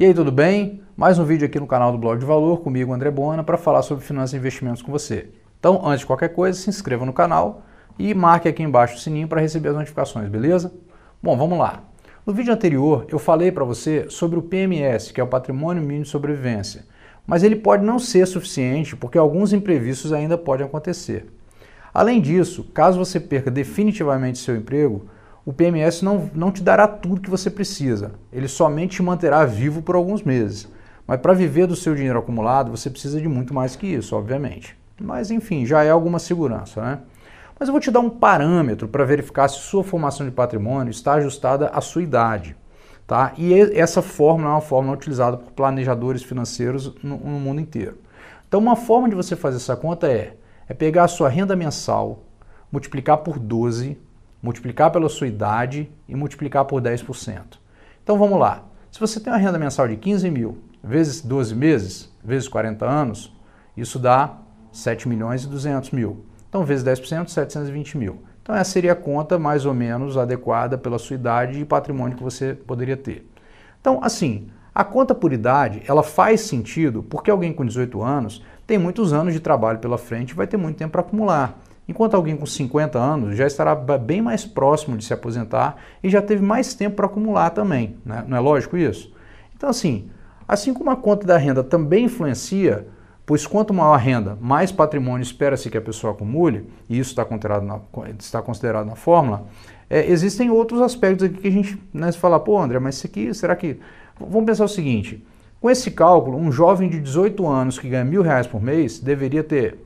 E aí, tudo bem? Mais um vídeo aqui no canal do Blog de Valor, comigo André Bona, para falar sobre finanças e investimentos com você. Então, antes de qualquer coisa, se inscreva no canal e marque aqui embaixo o sininho para receber as notificações, beleza? Bom, vamos lá. No vídeo anterior, eu falei para você sobre o PMS, que é o Patrimônio Mínimo de Sobrevivência, mas ele pode não ser suficiente porque alguns imprevistos ainda podem acontecer. Além disso, caso você perca definitivamente seu emprego, o PMS não, não te dará tudo que você precisa. Ele somente te manterá vivo por alguns meses. Mas para viver do seu dinheiro acumulado, você precisa de muito mais que isso, obviamente. Mas enfim, já é alguma segurança, né? Mas eu vou te dar um parâmetro para verificar se sua formação de patrimônio está ajustada à sua idade. Tá? E essa fórmula é uma fórmula utilizada por planejadores financeiros no, no mundo inteiro. Então, uma forma de você fazer essa conta é, é pegar a sua renda mensal, multiplicar por 12, multiplicar pela sua idade e multiplicar por 10%. Então vamos lá. Se você tem uma renda mensal de 15 mil vezes 12 meses, vezes 40 anos, isso dá 7 milhões e 200 mil. Então, vezes 10%, 720 mil. Então, essa seria a conta mais ou menos adequada pela sua idade e patrimônio que você poderia ter. Então, assim, a conta por idade, ela faz sentido porque alguém com 18 anos tem muitos anos de trabalho pela frente e vai ter muito tempo para acumular enquanto alguém com 50 anos já estará bem mais próximo de se aposentar e já teve mais tempo para acumular também, né? não é lógico isso? Então, assim, assim como a conta da renda também influencia, pois quanto maior a renda, mais patrimônio espera-se que a pessoa acumule, e isso está considerado na, está considerado na fórmula, é, existem outros aspectos aqui que a gente né, fala, pô, André, mas isso aqui, será que. Vamos pensar o seguinte: com esse cálculo, um jovem de 18 anos que ganha mil reais por mês deveria ter,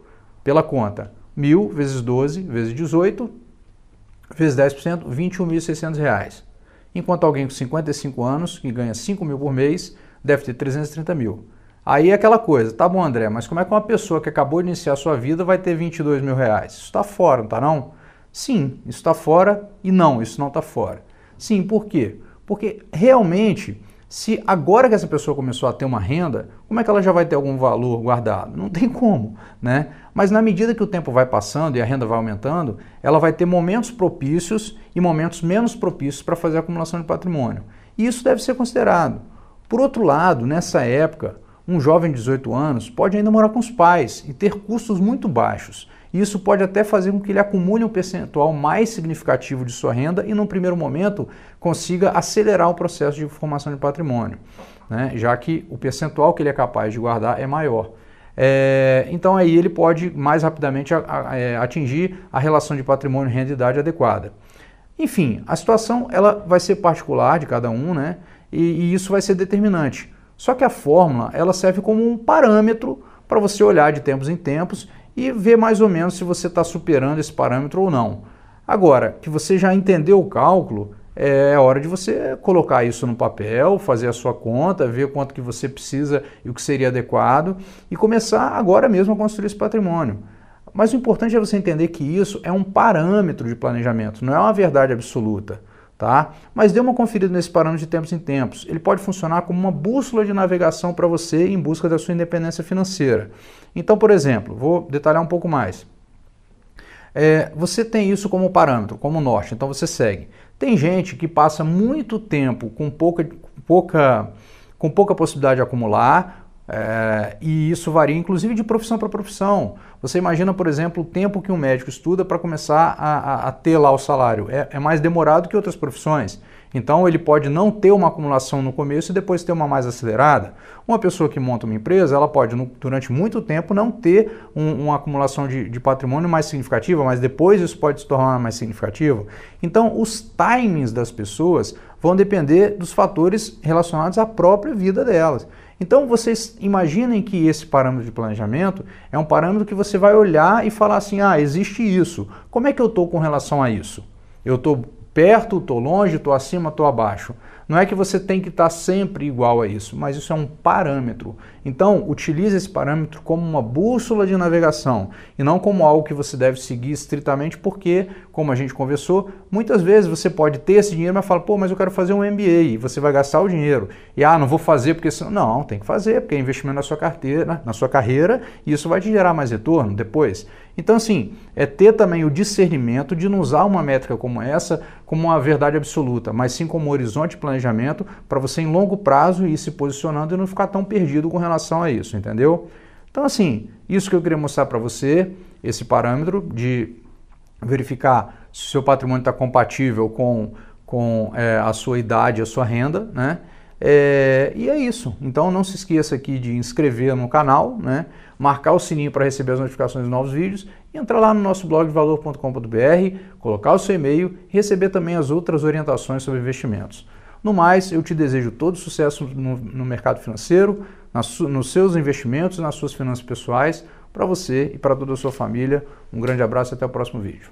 pela conta, mil vezes 12 vezes 18 vezes 10%, 21.600 reais. Enquanto alguém com 55 anos, que ganha 5 mil por mês, deve ter 330 mil. Aí é aquela coisa, tá bom André, mas como é que uma pessoa que acabou de iniciar sua vida vai ter 22 mil reais? Isso está fora, não tá não? Sim, isso está fora e não, isso não está fora. Sim, por quê? Porque realmente se agora que essa pessoa começou a ter uma renda, como é que ela já vai ter algum valor guardado? Não tem como, né? Mas na medida que o tempo vai passando e a renda vai aumentando, ela vai ter momentos propícios e momentos menos propícios para fazer a acumulação de patrimônio. E isso deve ser considerado. Por outro lado, nessa época, um jovem de 18 anos pode ainda morar com os pais e ter custos muito baixos e isso pode até fazer com que ele acumule um percentual mais significativo de sua renda e, num primeiro momento, consiga acelerar o processo de formação de patrimônio, né? já que o percentual que ele é capaz de guardar é maior. É, então, aí ele pode mais rapidamente é, atingir a relação de patrimônio renda e idade adequada. Enfim, a situação ela vai ser particular de cada um, né? E, e isso vai ser determinante. Só que a fórmula ela serve como um parâmetro para você olhar de tempos em tempos e ver mais ou menos se você está superando esse parâmetro ou não. Agora, que você já entendeu o cálculo, é, é hora de você colocar isso no papel, fazer a sua conta, ver quanto que você precisa e o que seria adequado e começar agora mesmo a construir esse patrimônio. Mas o importante é você entender que isso é um parâmetro de planejamento, não é uma verdade absoluta tá? Mas dê uma conferida nesse parâmetro de tempos em tempos. Ele pode funcionar como uma bússola de navegação para você em busca da sua independência financeira. Então, por exemplo, vou detalhar um pouco mais. É, você tem isso como parâmetro, como norte, então você segue. Tem gente que passa muito tempo com pouca, pouca, com pouca possibilidade de acumular, é, e isso varia inclusive de profissão para profissão. Você imagina, por exemplo, o tempo que um médico estuda para começar a, a, a, ter lá o salário. É, é, mais demorado que outras profissões. Então ele pode não ter uma acumulação no começo e depois ter uma mais acelerada. Uma pessoa que monta uma empresa, ela pode no, durante muito tempo não ter um, uma acumulação de, de patrimônio mais significativa, mas depois isso pode se tornar mais significativo. Então os timings das pessoas vão depender dos fatores relacionados à própria vida delas. Então vocês imaginem que esse parâmetro de planejamento é um parâmetro que você vai olhar e falar assim: ah, existe isso. Como é que eu estou com relação a isso? Eu estou perto, estou longe, estou acima, estou abaixo. Não é que você tem que estar tá sempre igual a isso, mas isso é um parâmetro. Então, utilize esse parâmetro como uma bússola de navegação e não como algo que você deve seguir estritamente, porque, como a gente conversou, muitas vezes você pode ter esse dinheiro, mas fala, pô, mas eu quero fazer um MBA e você vai gastar o dinheiro. E ah, não vou fazer porque senão. Não, tem que fazer, porque é investimento na sua carteira, na sua carreira, e isso vai te gerar mais retorno depois. Então, assim, é ter também o discernimento de não usar uma métrica como essa como uma verdade absoluta, mas sim como um horizonte de planejamento para você, em longo prazo, ir se posicionando e não ficar tão perdido com relação a isso, entendeu? Então, assim, isso que eu queria mostrar para você, esse parâmetro de verificar se o seu patrimônio está compatível com, com é, a sua idade, a sua renda, né? É, e é isso. Então não se esqueça aqui de inscrever no canal, né? marcar o sininho para receber as notificações de novos vídeos, entrar lá no nosso blog valor.com.br, colocar o seu e-mail e receber também as outras orientações sobre investimentos. No mais, eu te desejo todo sucesso no, no mercado financeiro, nos seus investimentos, nas suas finanças pessoais, para você e para toda a sua família. Um grande abraço e até o próximo vídeo.